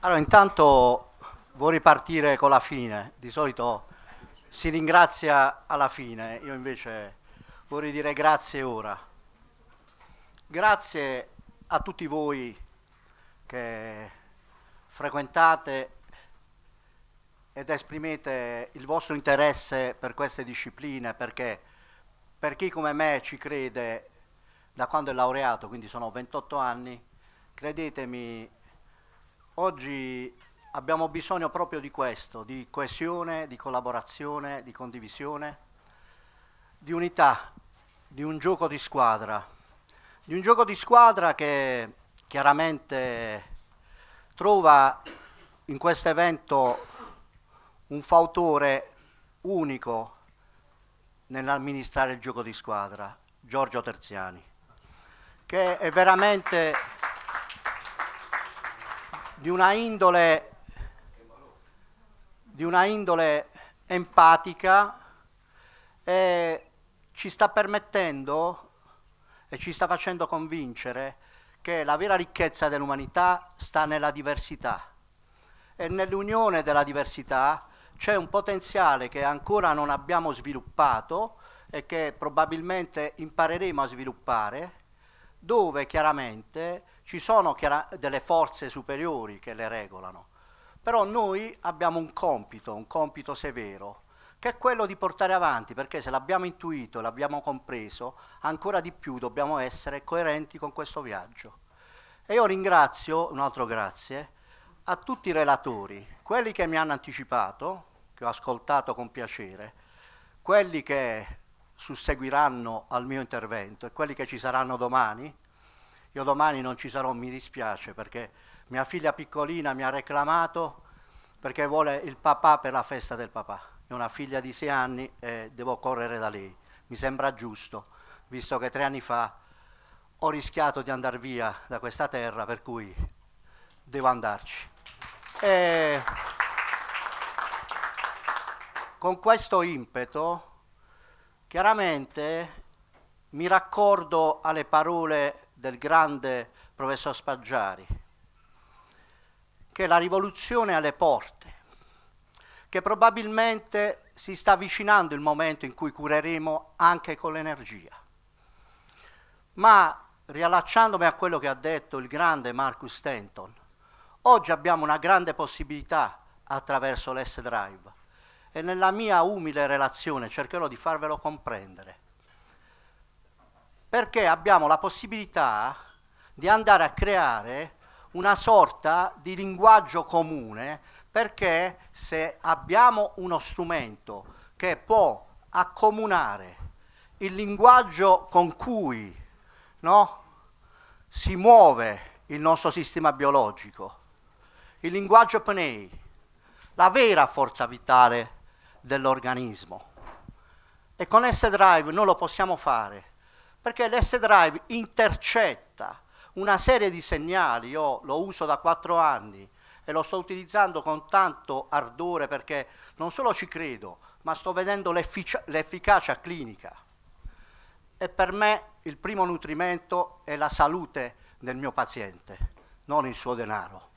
Allora, intanto vorrei partire con la fine. Di solito si ringrazia alla fine, io invece vorrei dire grazie ora. Grazie a tutti voi che frequentate ed esprimete il vostro interesse per queste discipline, perché per chi come me ci crede da quando è laureato, quindi sono 28 anni, credetemi, oggi abbiamo bisogno proprio di questo, di coesione, di collaborazione, di condivisione, di unità, di un gioco di squadra, di un gioco di squadra che chiaramente trova in questo evento un fautore unico nell'amministrare il gioco di squadra, Giorgio Terziani che è veramente di una indole, di una indole empatica e ci sta permettendo e ci sta facendo convincere che la vera ricchezza dell'umanità sta nella diversità e nell'unione della diversità c'è un potenziale che ancora non abbiamo sviluppato e che probabilmente impareremo a sviluppare dove chiaramente ci sono chiara delle forze superiori che le regolano. Però noi abbiamo un compito, un compito severo, che è quello di portare avanti, perché se l'abbiamo intuito, e l'abbiamo compreso, ancora di più dobbiamo essere coerenti con questo viaggio. E io ringrazio, un altro grazie, a tutti i relatori, quelli che mi hanno anticipato, che ho ascoltato con piacere, quelli che susseguiranno al mio intervento e quelli che ci saranno domani, io domani non ci sarò, mi dispiace perché mia figlia piccolina mi ha reclamato perché vuole il papà per la festa del papà. È una figlia di sei anni e devo correre da lei. Mi sembra giusto, visto che tre anni fa ho rischiato di andare via da questa terra, per cui devo andarci. E con questo impeto Chiaramente mi raccordo alle parole del grande professor Spaggiari, che la rivoluzione è alle porte, che probabilmente si sta avvicinando il momento in cui cureremo anche con l'energia. Ma riallacciandomi a quello che ha detto il grande Marcus Stanton, oggi abbiamo una grande possibilità attraverso l'S-Drive e nella mia umile relazione cercherò di farvelo comprendere. Perché abbiamo la possibilità di andare a creare una sorta di linguaggio comune, perché se abbiamo uno strumento che può accomunare il linguaggio con cui no, si muove il nostro sistema biologico, il linguaggio pnei, la vera forza vitale dell'organismo. E con S-Drive non lo possiamo fare, perché l'S-Drive intercetta una serie di segnali, io lo uso da quattro anni e lo sto utilizzando con tanto ardore perché non solo ci credo, ma sto vedendo l'efficacia clinica. E per me il primo nutrimento è la salute del mio paziente, non il suo denaro.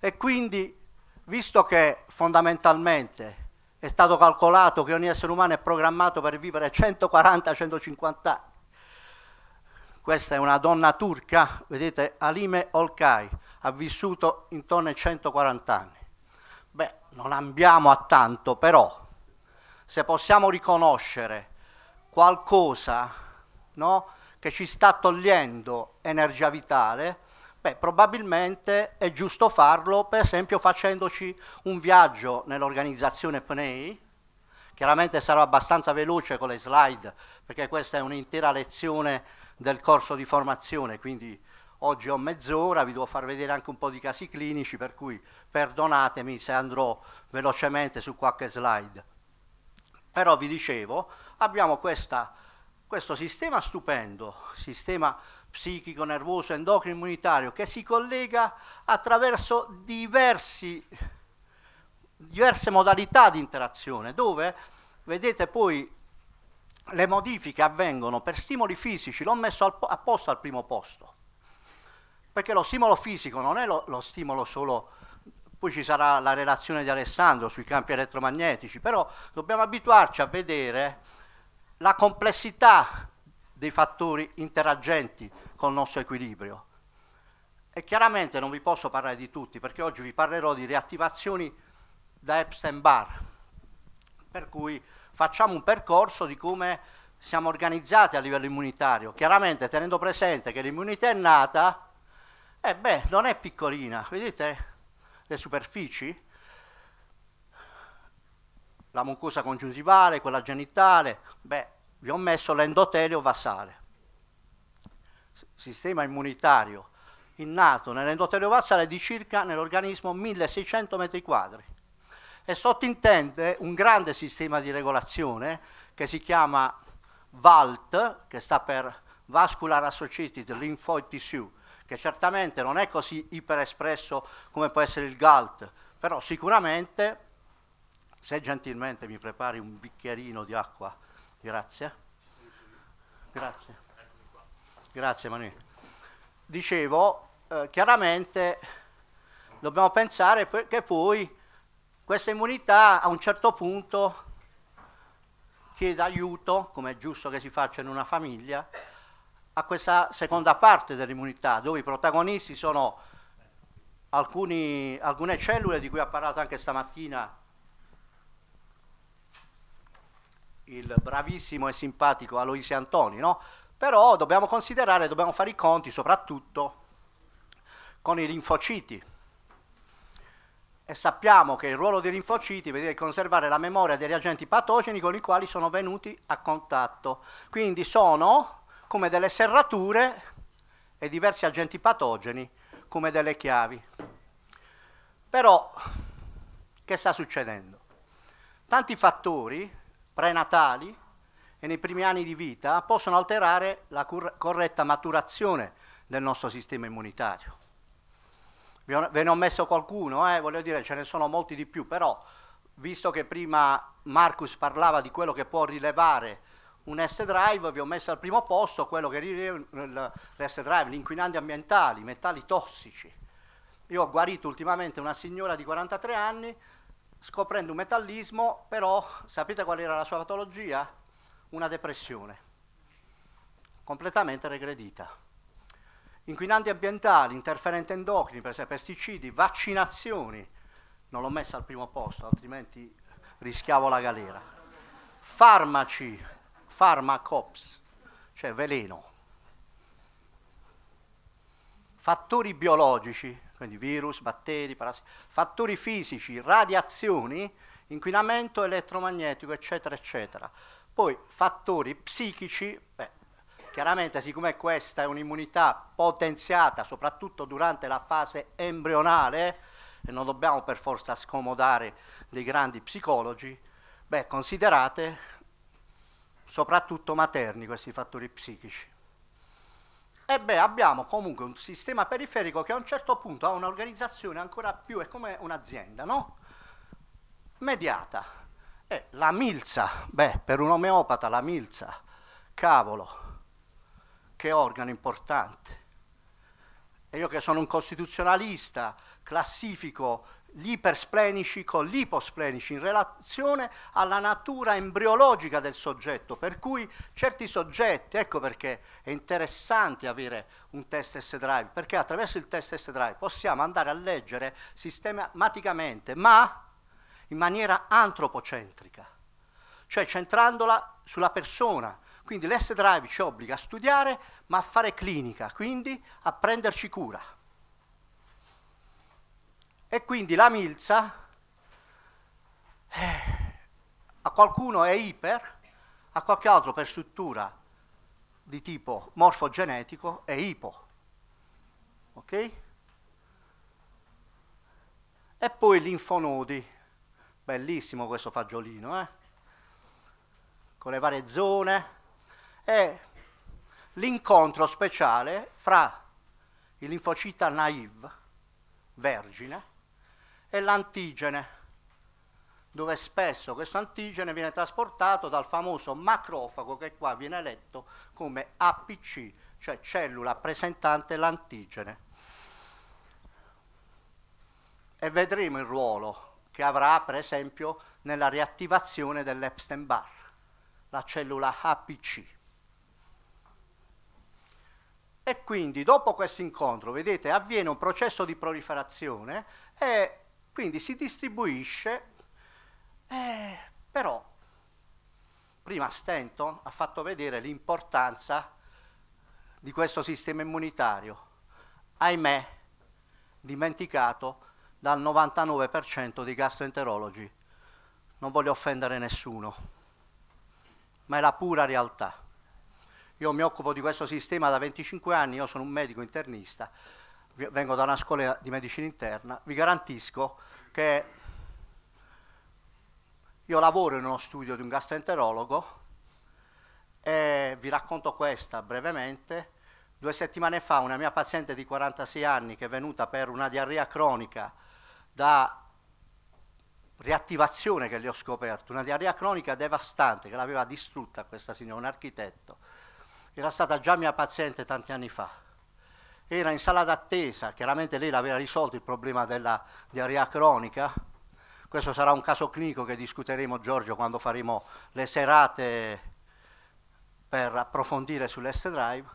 E quindi, visto che fondamentalmente è stato calcolato che ogni essere umano è programmato per vivere 140-150 anni. Questa è una donna turca, vedete, Alime Olkay, ha vissuto intorno ai 140 anni. Beh, non ambiamo a tanto, però se possiamo riconoscere qualcosa no, che ci sta togliendo energia vitale, Beh, probabilmente è giusto farlo, per esempio facendoci un viaggio nell'organizzazione PNEI, chiaramente sarò abbastanza veloce con le slide, perché questa è un'intera lezione del corso di formazione, quindi oggi ho mezz'ora, vi devo far vedere anche un po' di casi clinici, per cui perdonatemi se andrò velocemente su qualche slide. Però vi dicevo, abbiamo questa, questo sistema stupendo, sistema psichico, nervoso, endocrino, immunitario, che si collega attraverso diversi, diverse modalità di interazione, dove, vedete poi, le modifiche avvengono per stimoli fisici, l'ho messo al, apposta al primo posto, perché lo stimolo fisico non è lo, lo stimolo solo poi ci sarà la relazione di Alessandro sui campi elettromagnetici, però dobbiamo abituarci a vedere la complessità dei fattori interagenti col nostro equilibrio. E chiaramente non vi posso parlare di tutti, perché oggi vi parlerò di riattivazioni da Epstein-Barr, per cui facciamo un percorso di come siamo organizzati a livello immunitario, chiaramente tenendo presente che l'immunità è nata, eh beh, non è piccolina, vedete le superfici? La mucosa congiuntivale, quella genitale, beh, vi ho messo l'endotelio vasale, sistema immunitario innato nell'endotelio vasale di circa nell'organismo 1600 metri quadri e sottintende un grande sistema di regolazione che si chiama VALT, che sta per Vascular Associated Lymphoid Tissue, che certamente non è così iperespresso come può essere il GALT, però sicuramente, se gentilmente mi prepari un bicchierino di acqua Grazie. Grazie. Grazie Manuel. Dicevo, eh, chiaramente dobbiamo pensare che poi questa immunità a un certo punto chieda aiuto, come è giusto che si faccia in una famiglia, a questa seconda parte dell'immunità, dove i protagonisti sono alcuni, alcune cellule di cui ha parlato anche stamattina il bravissimo e simpatico Aloisi Antoni, no? Però dobbiamo considerare, dobbiamo fare i conti soprattutto con i linfociti. E sappiamo che il ruolo dei linfociti è conservare la memoria degli agenti patogeni con i quali sono venuti a contatto. Quindi sono come delle serrature e diversi agenti patogeni, come delle chiavi. Però, che sta succedendo? Tanti fattori prenatali e nei primi anni di vita possono alterare la corretta maturazione del nostro sistema immunitario. Ve ne ho messo qualcuno, eh? voglio dire ce ne sono molti di più, però visto che prima Marcus parlava di quello che può rilevare un S-Drive, vi ho messo al primo posto quello che rileva l'S-Drive, gli inquinanti ambientali, i metalli tossici. Io ho guarito ultimamente una signora di 43 anni scoprendo un metallismo, però sapete qual era la sua patologia? Una depressione, completamente regredita. Inquinanti ambientali, interferenti endocrini, per esempio pesticidi, vaccinazioni, non l'ho messa al primo posto, altrimenti rischiavo la galera. Farmaci, farmacops, cioè veleno. Fattori biologici, quindi virus, batteri, parassiti, fattori fisici, radiazioni, inquinamento elettromagnetico, eccetera, eccetera. Poi fattori psichici, beh, chiaramente siccome questa è un'immunità potenziata soprattutto durante la fase embrionale, e non dobbiamo per forza scomodare dei grandi psicologi, beh, considerate soprattutto materni questi fattori psichici. Eh beh, abbiamo comunque un sistema periferico che a un certo punto ha un'organizzazione ancora più, è come un'azienda, no? Mediata. Eh, la milza, beh, per un omeopata la milza, cavolo, che organo importante. E io che sono un costituzionalista, classifico gli ipersplenici con l'iposplenici in relazione alla natura embriologica del soggetto, per cui certi soggetti, ecco perché è interessante avere un test S-Drive, perché attraverso il test S-Drive possiamo andare a leggere sistematicamente, ma in maniera antropocentrica, cioè centrandola sulla persona. Quindi l'S-Drive ci obbliga a studiare, ma a fare clinica, quindi a prenderci cura. E quindi la milza eh, a qualcuno è iper, a qualche altro per struttura di tipo morfogenetico è ipo. Ok? E poi linfonodi, bellissimo questo fagiolino, eh? con le varie zone, è l'incontro speciale fra il linfocita naive, vergine, e l'antigene, dove spesso questo antigene viene trasportato dal famoso macrofago che qua viene letto come APC, cioè cellula presentante l'antigene. E vedremo il ruolo che avrà, per esempio, nella riattivazione dell'Epstein-Barr, la cellula APC. E quindi dopo questo incontro, vedete, avviene un processo di proliferazione e quindi si distribuisce, eh, però prima Stanton ha fatto vedere l'importanza di questo sistema immunitario, ahimè dimenticato dal 99% dei gastroenterologi. Non voglio offendere nessuno, ma è la pura realtà. Io mi occupo di questo sistema da 25 anni, io sono un medico internista, vengo da una scuola di medicina interna, vi garantisco che io lavoro in uno studio di un gastroenterologo e vi racconto questa brevemente. Due settimane fa una mia paziente di 46 anni che è venuta per una diarrea cronica da riattivazione che le ho scoperto, una diarrea cronica devastante che l'aveva distrutta questa signora, un architetto. Era stata già mia paziente tanti anni fa era in sala d'attesa, chiaramente lei l'aveva risolto il problema della diarrea cronica, questo sarà un caso clinico che discuteremo Giorgio quando faremo le serate per approfondire sull'Est drive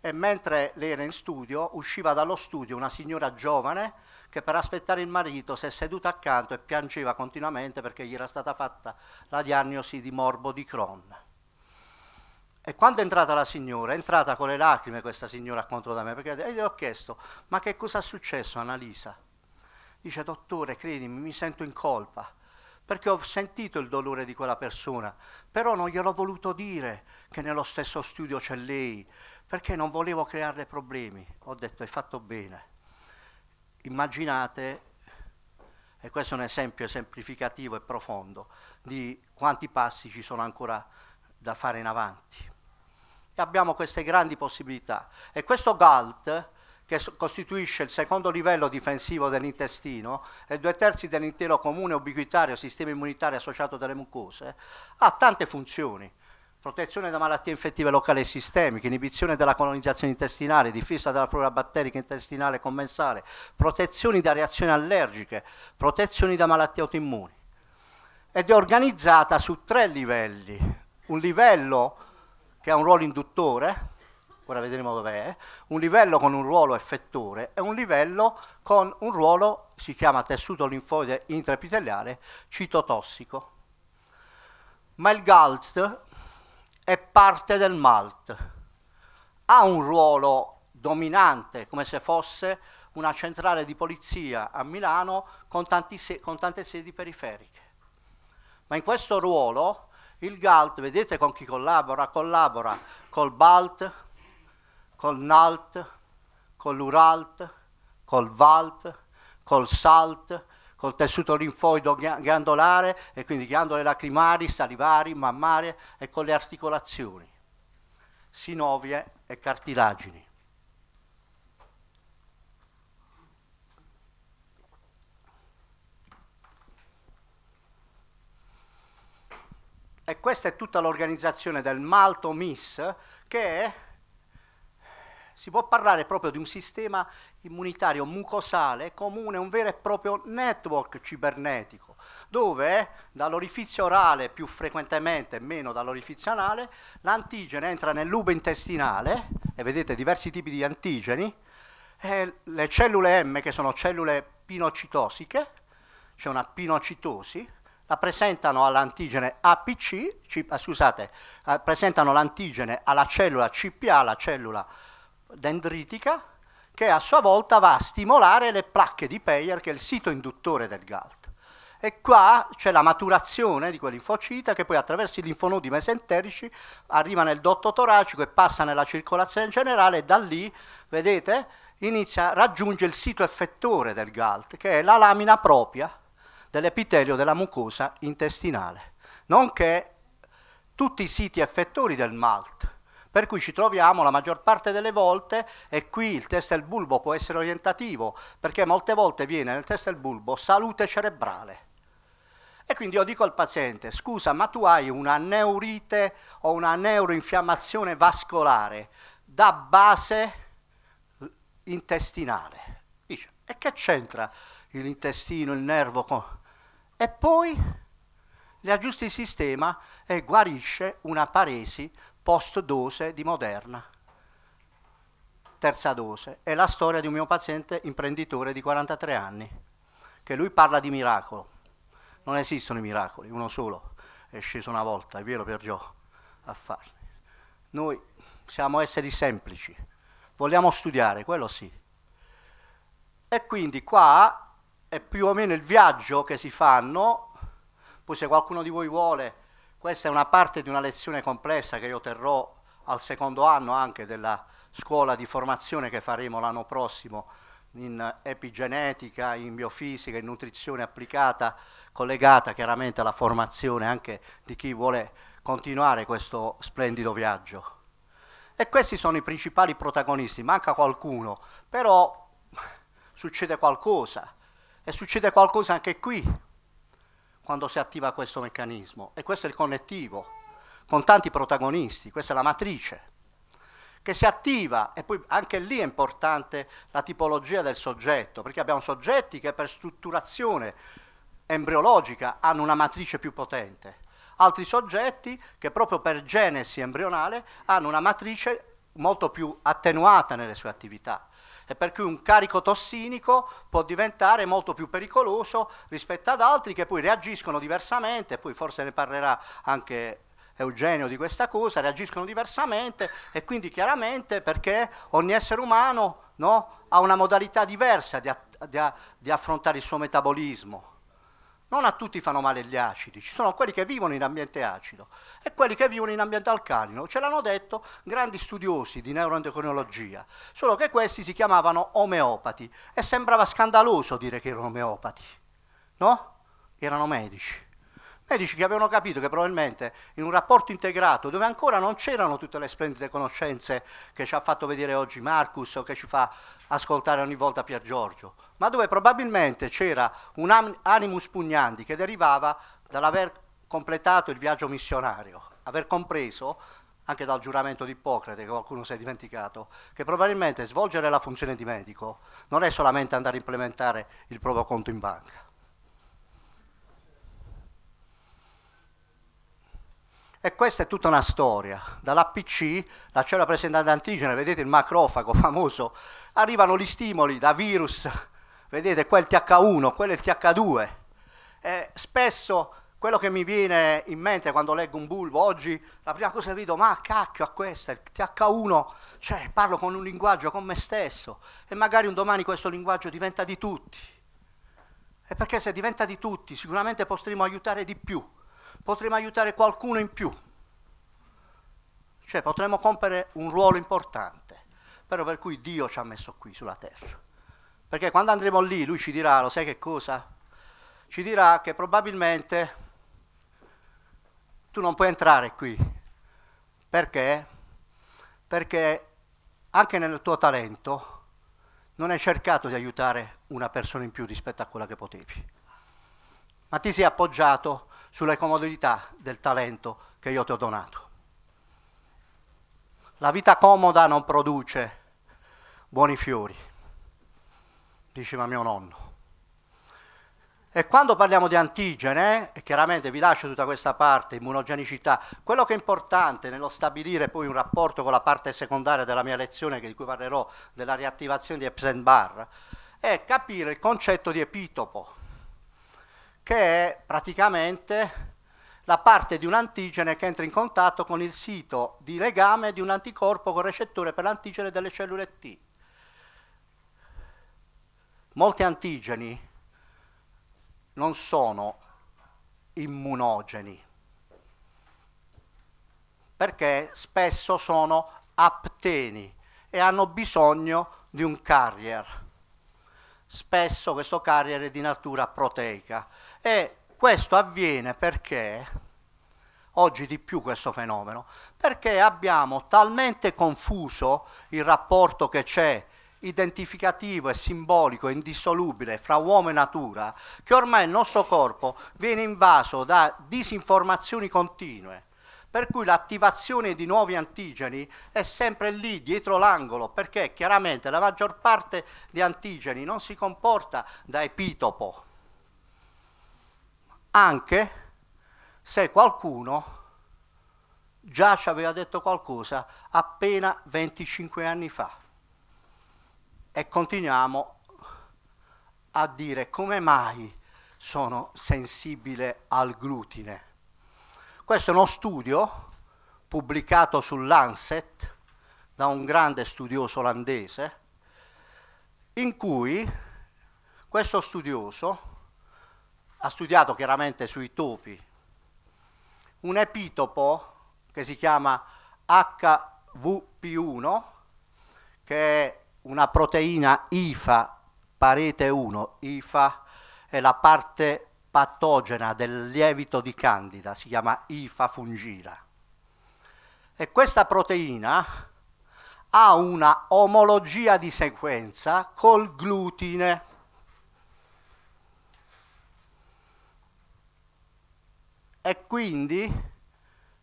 e mentre lei era in studio usciva dallo studio una signora giovane che per aspettare il marito si è seduta accanto e piangeva continuamente perché gli era stata fatta la diagnosi di morbo di Crohn. E quando è entrata la signora, è entrata con le lacrime questa signora contro da me, perché gli ho chiesto, ma che cosa è successo Annalisa? Dice, dottore, credimi, mi sento in colpa, perché ho sentito il dolore di quella persona, però non gliel'ho voluto dire che nello stesso studio c'è lei, perché non volevo crearle problemi. Ho detto, hai fatto bene. Immaginate, e questo è un esempio esemplificativo e profondo, di quanti passi ci sono ancora da fare in avanti. E abbiamo queste grandi possibilità. E questo GALT, che costituisce il secondo livello difensivo dell'intestino e due terzi dell'intero comune ubiquitario sistema immunitario associato alle mucose, ha tante funzioni protezione da malattie infettive locali e sistemiche, inibizione della colonizzazione intestinale, difesa della flora batterica intestinale commensale, protezioni da reazioni allergiche, protezioni da malattie autoimmuni. Ed è organizzata su tre livelli, un livello che ha un ruolo induttore, ora vedremo dov'è, un livello con un ruolo effettore e un livello con un ruolo, si chiama tessuto linfoide intrapiteliale, citotossico. Ma il GALT è parte del MALT, ha un ruolo dominante come se fosse una centrale di polizia a Milano con, con tante sedi periferiche. Ma in questo ruolo il GALT, vedete con chi collabora? Collabora col BALT, col NALT, con l'URALT, col VALT, col SALT, col tessuto linfoido ghiandolare e quindi ghiandole lacrimari, salivari, mammarie e con le articolazioni, sinovie e cartilagini. E questa è tutta l'organizzazione del Malto MIS che è, si può parlare proprio di un sistema immunitario mucosale comune, un vero e proprio network cibernetico, dove dall'orifizio orale più frequentemente, meno dall'orifizio anale, l'antigene entra nell'ubo intestinale, e vedete diversi tipi di antigeni, e le cellule M che sono cellule pinocitosiche, c'è cioè una pinocitosi, presentano all'antigene APC, C, ah, scusate, eh, presentano l'antigene alla cellula CPA, la cellula dendritica, che a sua volta va a stimolare le placche di Peyer, che è il sito induttore del GALT. E qua c'è la maturazione di quell'infocita che poi attraverso i linfonodi mesenterici arriva nel dotto toracico e passa nella circolazione generale e da lì, vedete, inizia, raggiunge il sito effettore del GALT, che è la lamina propria, dell'epitelio della mucosa intestinale, nonché tutti i siti effettori del MALT, per cui ci troviamo la maggior parte delle volte, e qui il test del bulbo può essere orientativo, perché molte volte viene nel test del bulbo salute cerebrale. E quindi io dico al paziente, scusa, ma tu hai una neurite o una neuroinfiammazione vascolare da base intestinale. Dice, e che c'entra l'intestino, il nervo? Con e poi le aggiusti il sistema e guarisce una paresi post dose di Moderna, terza dose. È la storia di un mio paziente imprenditore di 43 anni, che lui parla di miracolo. Non esistono i miracoli, uno solo è sceso una volta, è vero per Gio, a farli. Noi siamo esseri semplici, vogliamo studiare, quello sì. E quindi qua è più o meno il viaggio che si fanno, poi se qualcuno di voi vuole, questa è una parte di una lezione complessa che io terrò al secondo anno anche della scuola di formazione che faremo l'anno prossimo in epigenetica, in biofisica, in nutrizione applicata, collegata chiaramente alla formazione anche di chi vuole continuare questo splendido viaggio. E questi sono i principali protagonisti, manca qualcuno, però succede qualcosa. E succede qualcosa anche qui, quando si attiva questo meccanismo. E questo è il connettivo, con tanti protagonisti, questa è la matrice, che si attiva, e poi anche lì è importante la tipologia del soggetto, perché abbiamo soggetti che per strutturazione embriologica hanno una matrice più potente, altri soggetti che proprio per genesi embrionale hanno una matrice molto più attenuata nelle sue attività e per cui un carico tossinico può diventare molto più pericoloso rispetto ad altri che poi reagiscono diversamente, poi forse ne parlerà anche Eugenio di questa cosa, reagiscono diversamente e quindi chiaramente perché ogni essere umano no, ha una modalità diversa di, di, di affrontare il suo metabolismo. Non a tutti fanno male gli acidi, ci sono quelli che vivono in ambiente acido e quelli che vivono in ambiente alcalino. Ce l'hanno detto grandi studiosi di neuroendocrinologia, solo che questi si chiamavano omeopati e sembrava scandaloso dire che erano omeopati, no? Erano medici. Medici che avevano capito che probabilmente in un rapporto integrato dove ancora non c'erano tutte le splendide conoscenze che ci ha fatto vedere oggi Marcus o che ci fa ascoltare ogni volta Pier Giorgio, ma dove probabilmente c'era un animus pugnandi che derivava dall'aver completato il viaggio missionario, aver compreso anche dal giuramento di Ippocrate, che qualcuno si è dimenticato, che probabilmente svolgere la funzione di medico non è solamente andare a implementare il proprio conto in banca. E questa è tutta una storia. Dall'APC, la cellula presentante antigene, vedete il macrofago famoso, arrivano gli stimoli da virus, Vedete, qua è il TH1, quello è il TH2. E spesso quello che mi viene in mente quando leggo un bulbo oggi, la prima cosa che vedo, ma cacchio a questa, il TH1, cioè parlo con un linguaggio, con me stesso, e magari un domani questo linguaggio diventa di tutti. E perché se diventa di tutti, sicuramente potremo aiutare di più, potremo aiutare qualcuno in più. Cioè potremo compiere un ruolo importante, però per cui Dio ci ha messo qui sulla terra. Perché quando andremo lì lui ci dirà, lo sai che cosa? Ci dirà che probabilmente tu non puoi entrare qui. Perché? Perché anche nel tuo talento non hai cercato di aiutare una persona in più rispetto a quella che potevi, ma ti sei appoggiato sulle comodità del talento che io ti ho donato. La vita comoda non produce buoni fiori diceva mio nonno. E quando parliamo di antigene, e chiaramente vi lascio tutta questa parte, immunogenicità, quello che è importante nello stabilire poi un rapporto con la parte secondaria della mia lezione, di cui parlerò, della riattivazione di Epstein-Barr, è capire il concetto di epitopo, che è praticamente la parte di un antigene che entra in contatto con il sito di legame di un anticorpo con recettore per l'antigene delle cellule T molti antigeni non sono immunogeni perché spesso sono apteni e hanno bisogno di un carrier. Spesso questo carrier è di natura proteica e questo avviene perché, oggi di più questo fenomeno, perché abbiamo talmente confuso il rapporto che c'è identificativo e simbolico e indissolubile fra uomo e natura, che ormai il nostro corpo viene invaso da disinformazioni continue, per cui l'attivazione di nuovi antigeni è sempre lì, dietro l'angolo, perché chiaramente la maggior parte di antigeni non si comporta da epitopo, anche se qualcuno già ci aveva detto qualcosa appena 25 anni fa e continuiamo a dire come mai sono sensibile al glutine. Questo è uno studio pubblicato sull'Anset da un grande studioso olandese in cui questo studioso ha studiato chiaramente sui topi un epitopo che si chiama HVP1 che è una proteina IFA, parete 1, IFA è la parte patogena del lievito di candida, si chiama IFA fungira. E questa proteina ha una omologia di sequenza col glutine. E quindi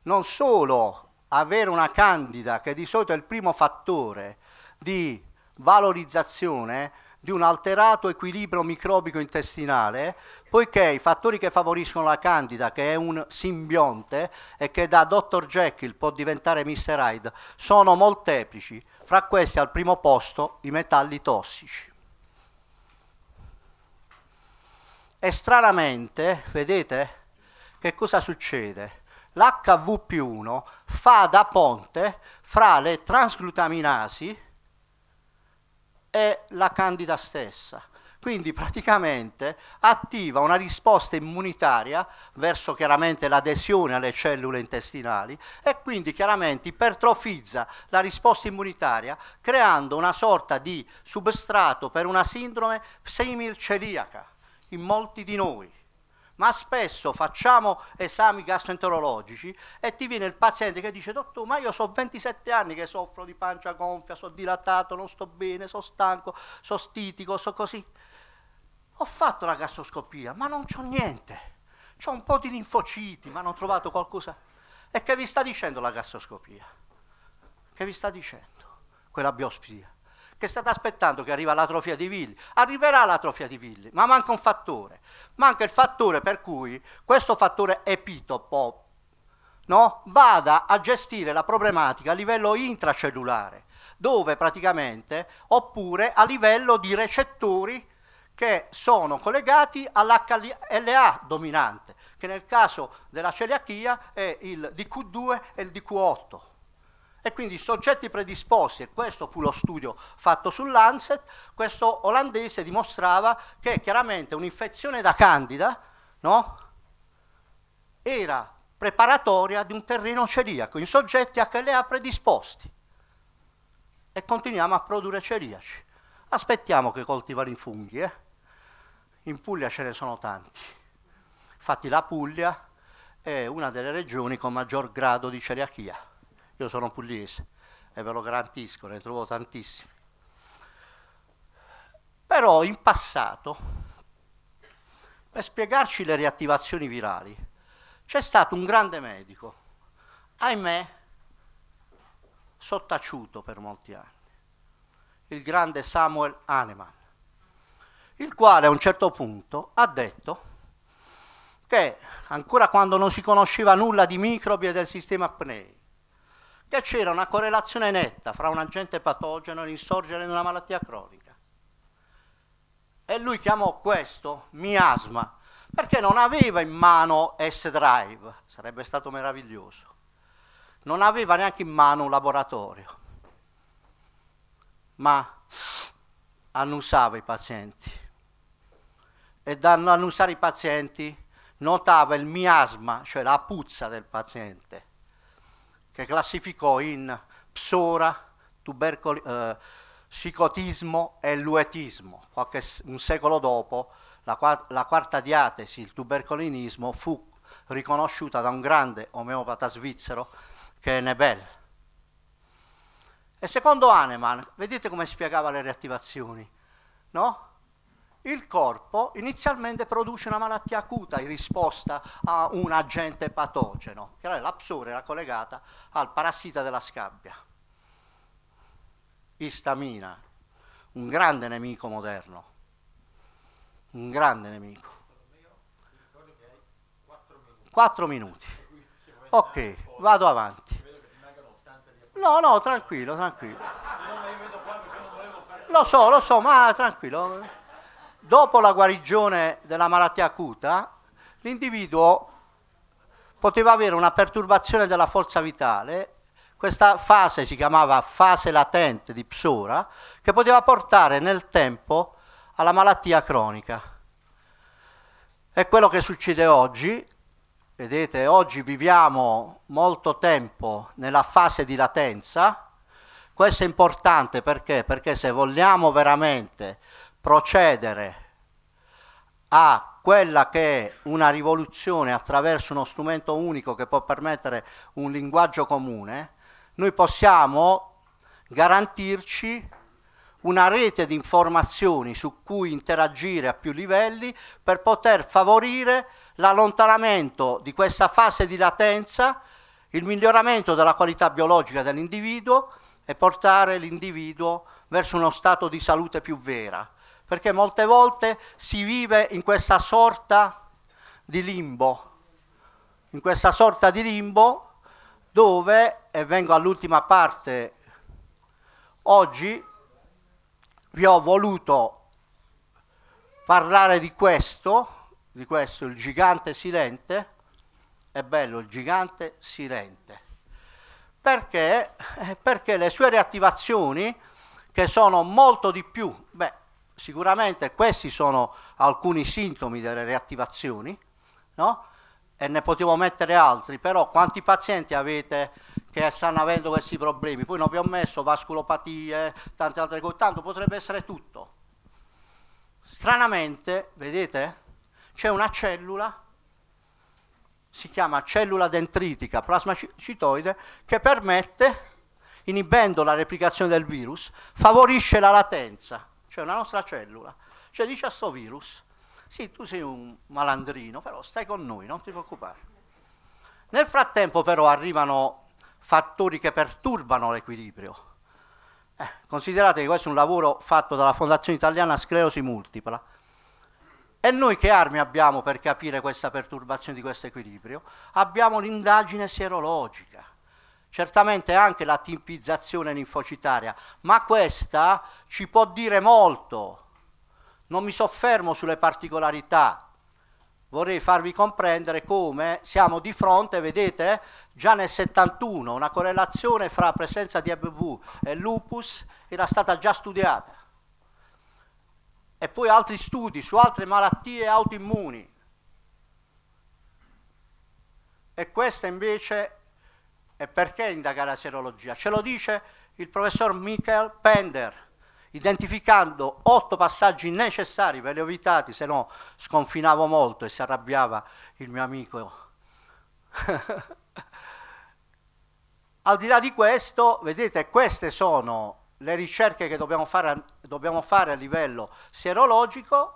non solo avere una candida che di solito è il primo fattore di valorizzazione di un alterato equilibrio microbico intestinale, poiché i fattori che favoriscono la candida, che è un simbionte e che da Dr. Jekyll può diventare Mr. Hyde, sono molteplici, fra questi al primo posto i metalli tossici. E stranamente, vedete, che cosa succede? L'HVP1 fa da ponte fra le transglutaminasi, è la candida stessa. Quindi praticamente attiva una risposta immunitaria verso chiaramente l'adesione alle cellule intestinali e quindi chiaramente ipertrofizza la risposta immunitaria creando una sorta di substrato per una sindrome semilceliaca in molti di noi ma spesso facciamo esami gastroenterologici e ti viene il paziente che dice dottor ma io so 27 anni che soffro di pancia gonfia, sono dilatato, non sto bene, sono stanco, sono stitico, sono così. Ho fatto la gastroscopia ma non c'ho niente, c'ho un po' di linfociti ma non ho trovato qualcosa. E che vi sta dicendo la gastroscopia? Che vi sta dicendo quella biospia? che state aspettando che arriva l'atrofia di Villi. Arriverà l'atrofia di Villi, ma manca un fattore. Manca il fattore per cui questo fattore epitopo no, vada a gestire la problematica a livello intracellulare, dove praticamente, oppure a livello di recettori che sono collegati all'HLA dominante, che nel caso della celiachia è il DQ2 e il DQ8. E quindi i soggetti predisposti, e questo fu lo studio fatto sull'Anset, questo olandese dimostrava che chiaramente un'infezione da candida no, era preparatoria di un terreno celiaco in soggetti HLA predisposti e continuiamo a produrre celiaci. Aspettiamo che coltivano i funghi, eh? in Puglia ce ne sono tanti. Infatti la Puglia è una delle regioni con maggior grado di celiachia. Io sono pugliese e ve lo garantisco, ne trovo tantissimi. Però in passato, per spiegarci le riattivazioni virali, c'è stato un grande medico, ahimè, sottaciuto per molti anni, il grande Samuel Hahnemann, il quale a un certo punto ha detto che ancora quando non si conosceva nulla di microbi e del sistema apnei, che c'era una correlazione netta fra un agente patogeno e l'insorgere di una malattia cronica. E lui chiamò questo miasma, perché non aveva in mano S-Drive, sarebbe stato meraviglioso, non aveva neanche in mano un laboratorio, ma annusava i pazienti e dall'annusare i pazienti notava il miasma, cioè la puzza del paziente che classificò in psora, tubercoli, eh, psicotismo e luetismo. Qualche, un secolo dopo la, la quarta diatesi, il tubercolinismo, fu riconosciuta da un grande omeopata svizzero che è Nebel. E secondo Hahnemann, vedete come spiegava le riattivazioni, no? il corpo inizialmente produce una malattia acuta in risposta a un agente patogeno, che la psore era collegata al parassita della scabbia, istamina, un grande nemico moderno, un grande nemico. Quattro minuti. Ok, vado avanti. No, no, tranquillo, tranquillo. Lo so, lo so, ma tranquillo dopo la guarigione della malattia acuta, l'individuo poteva avere una perturbazione della forza vitale, questa fase si chiamava fase latente di psora, che poteva portare nel tempo alla malattia cronica. È quello che succede oggi, vedete, oggi viviamo molto tempo nella fase di latenza, questo è importante perché? Perché se vogliamo veramente procedere a quella che è una rivoluzione attraverso uno strumento unico che può permettere un linguaggio comune, noi possiamo garantirci una rete di informazioni su cui interagire a più livelli per poter favorire l'allontanamento di questa fase di latenza, il miglioramento della qualità biologica dell'individuo e portare l'individuo verso uno stato di salute più vera perché molte volte si vive in questa sorta di limbo, in questa sorta di limbo dove, e vengo all'ultima parte, oggi vi ho voluto parlare di questo, di questo il gigante silente, è bello il gigante silente, perché, eh, perché le sue riattivazioni, che sono molto di più, beh, Sicuramente questi sono alcuni sintomi delle riattivazioni, no? E ne potevo mettere altri, però quanti pazienti avete che stanno avendo questi problemi? Poi non vi ho messo vasculopatie, tante altre cose, tanto potrebbe essere tutto. Stranamente, vedete, c'è una cellula, si chiama cellula dendritica plasmacitoide, che permette, inibendo la replicazione del virus, favorisce la latenza cioè una nostra cellula. Cioè dice a sto virus, sì, tu sei un malandrino, però stai con noi, non ti preoccupare. Nel frattempo però arrivano fattori che perturbano l'equilibrio. Eh, considerate che questo è un lavoro fatto dalla Fondazione Italiana Sclerosi Multipla. E noi che armi abbiamo per capire questa perturbazione di questo equilibrio? Abbiamo l'indagine sierologica certamente anche la tipizzazione linfocitaria, ma questa ci può dire molto. Non mi soffermo sulle particolarità, vorrei farvi comprendere come siamo di fronte, vedete, già nel 71 una correlazione fra presenza di ABV e lupus era stata già studiata. E poi altri studi su altre malattie autoimmuni. E questa invece e perché indagare la serologia? Ce lo dice il professor Michael Pender, identificando otto passaggi necessari, ve li ho evitati, se no sconfinavo molto e si arrabbiava il mio amico. Al di là di questo, vedete, queste sono le ricerche che dobbiamo fare, dobbiamo fare a livello serologico,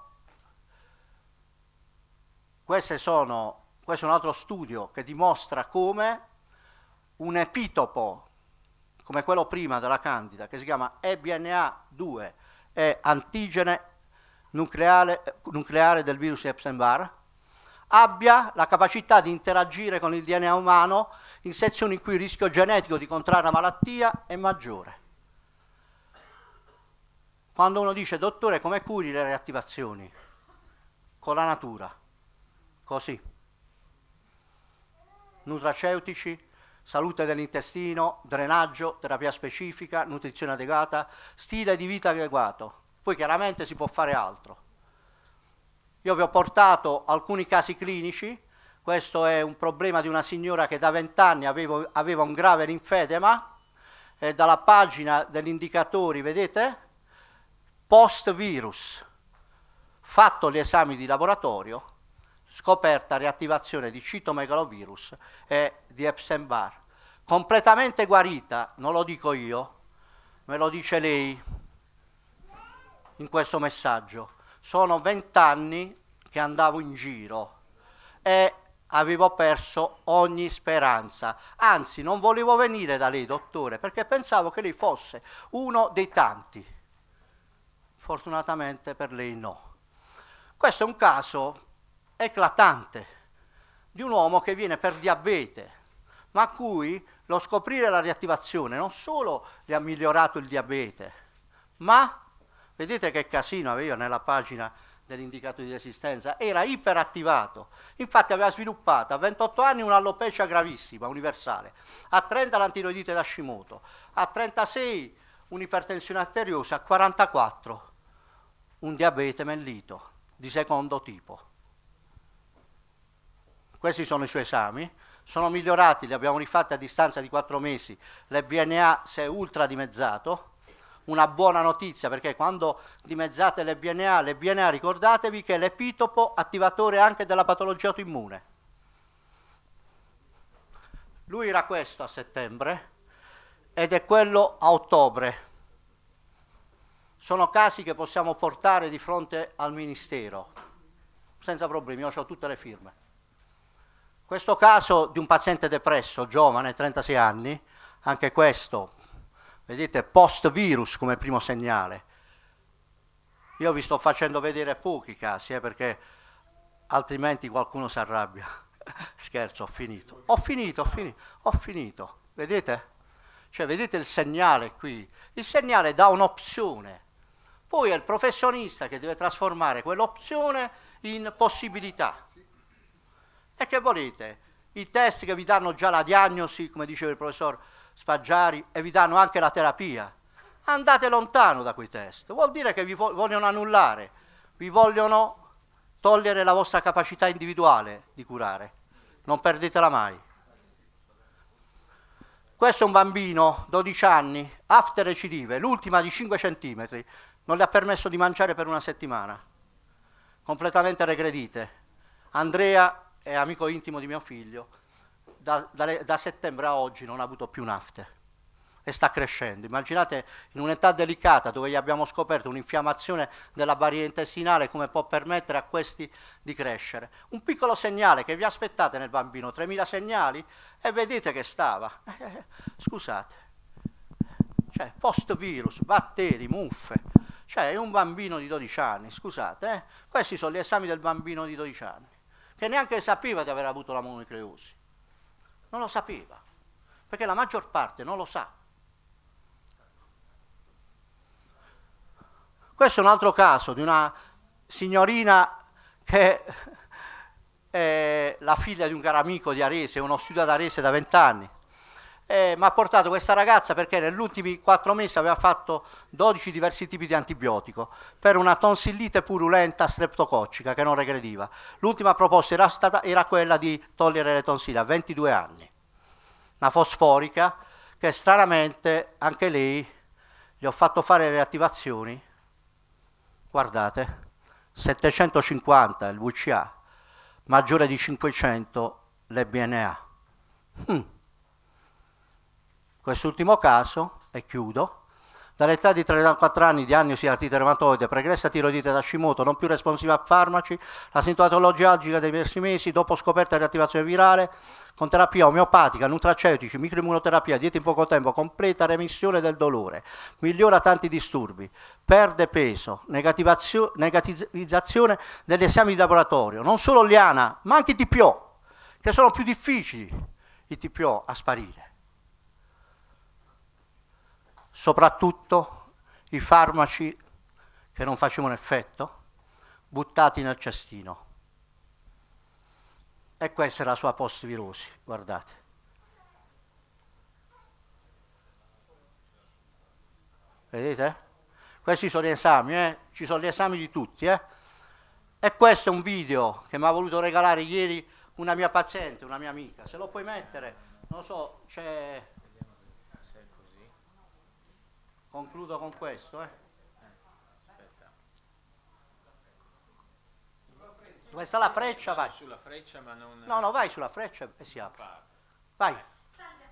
sono, questo è un altro studio che dimostra come un epitopo come quello prima della candida che si chiama EBNA2, è antigene nucleare, nucleare del virus Epstein-Barr, abbia la capacità di interagire con il DNA umano in sezioni in cui il rischio genetico di contrarre la malattia è maggiore. Quando uno dice, dottore, come curi le reattivazioni? Con la natura, così. Nutraceutici, salute dell'intestino, drenaggio, terapia specifica, nutrizione adeguata, stile di vita adeguato. Poi chiaramente si può fare altro. Io vi ho portato alcuni casi clinici, questo è un problema di una signora che da 20 anni avevo, aveva un grave linfedema e dalla pagina degli indicatori, vedete, post virus, fatto gli esami di laboratorio, scoperta riattivazione di citomegalovirus e di Epstein-Barr completamente guarita, non lo dico io, me lo dice lei in questo messaggio. Sono vent'anni che andavo in giro e avevo perso ogni speranza. Anzi, non volevo venire da lei, dottore, perché pensavo che lei fosse uno dei tanti. Fortunatamente per lei no. Questo è un caso eclatante di un uomo che viene per diabete ma a cui lo scoprire la riattivazione non solo gli ha migliorato il diabete, ma vedete che casino aveva nella pagina dell'indicato di resistenza, era iperattivato. Infatti aveva sviluppato a 28 anni un'allopecia gravissima, universale, a 30 l'antiroidite da Shimoto, a 36 un'ipertensione arteriosa, a 44 un diabete mellito di secondo tipo. Questi sono i suoi esami sono migliorati, li abbiamo rifatti a distanza di quattro mesi, l'EBNA si è ultra dimezzato, una buona notizia perché quando dimezzate l'EBNA, l'EBNA ricordatevi che è l'epitopo attivatore anche della patologia autoimmune. Lui era questo a settembre ed è quello a ottobre. Sono casi che possiamo portare di fronte al Ministero, senza problemi, io ho tutte le firme. Questo caso di un paziente depresso, giovane, 36 anni, anche questo, vedete, post-virus come primo segnale. Io vi sto facendo vedere pochi casi, eh, perché altrimenti qualcuno si arrabbia. Scherzo, ho finito. Ho finito, ho finito, ho finito. Vedete? Cioè, vedete il segnale qui? Il segnale dà un'opzione. Poi è il professionista che deve trasformare quell'opzione in possibilità. E che volete? I test che vi danno già la diagnosi, come diceva il professor Sfaggiari, e vi danno anche la terapia. Andate lontano da quei test. Vuol dire che vi vogliono annullare, vi vogliono togliere la vostra capacità individuale di curare. Non perdetela mai. Questo è un bambino, 12 anni, after recidive, l'ultima di 5 centimetri, non le ha permesso di mangiare per una settimana, completamente regredite. Andrea è amico intimo di mio figlio, da, da, da settembre a oggi non ha avuto più nafte e sta crescendo. Immaginate in un'età delicata dove gli abbiamo scoperto un'infiammazione della barriera intestinale come può permettere a questi di crescere. Un piccolo segnale che vi aspettate nel bambino, 3.000 segnali e vedete che stava. Eh, scusate, cioè post virus, batteri, muffe, cioè è un bambino di 12 anni, scusate, eh? questi sono gli esami del bambino di 12 anni che neanche sapeva di aver avuto la mononucleosi. Non lo sapeva, perché la maggior parte non lo sa. Questo è un altro caso di una signorina che è la figlia di un caro amico di Arese, uno studio ad Arese da vent'anni, eh, mi ha portato questa ragazza perché negli ultimi 4 mesi aveva fatto 12 diversi tipi di antibiotico per una tonsillite purulenta streptococcica che non regrediva. L'ultima proposta era, stata, era quella di togliere le tonsille a 22 anni, una fosforica che stranamente anche lei gli ho fatto fare le attivazioni, guardate, 750 il VCA, maggiore di 500 l'EBNA. BNA. Quest'ultimo caso, e chiudo, dall'età di 34 anni diagnosi artite reumatoide, pregressa tiroidite da Shimoto, non più responsiva a farmaci, la sintomatologia algica dei diversi mesi, dopo scoperta di attivazione virale, con terapia omeopatica, nutraceutici, microimmunoterapia, dieta in poco tempo, completa remissione del dolore, migliora tanti disturbi, perde peso, negativizzazione degli esami di laboratorio, non solo l'IANA, ma anche i TPO, che sono più difficili i TPO a sparire soprattutto i farmaci che non facevano effetto, buttati nel cestino. E questa è la sua post-virosi, guardate. Vedete? Questi sono gli esami, eh? ci sono gli esami di tutti. Eh? E questo è un video che mi ha voluto regalare ieri una mia paziente, una mia amica. Se lo puoi mettere, non so, c'è... Concludo con questo, eh. Questa la freccia, vai. Sulla freccia, ma non... No, no, vai sulla freccia e si apre. Vai. Salve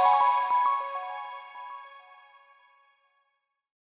a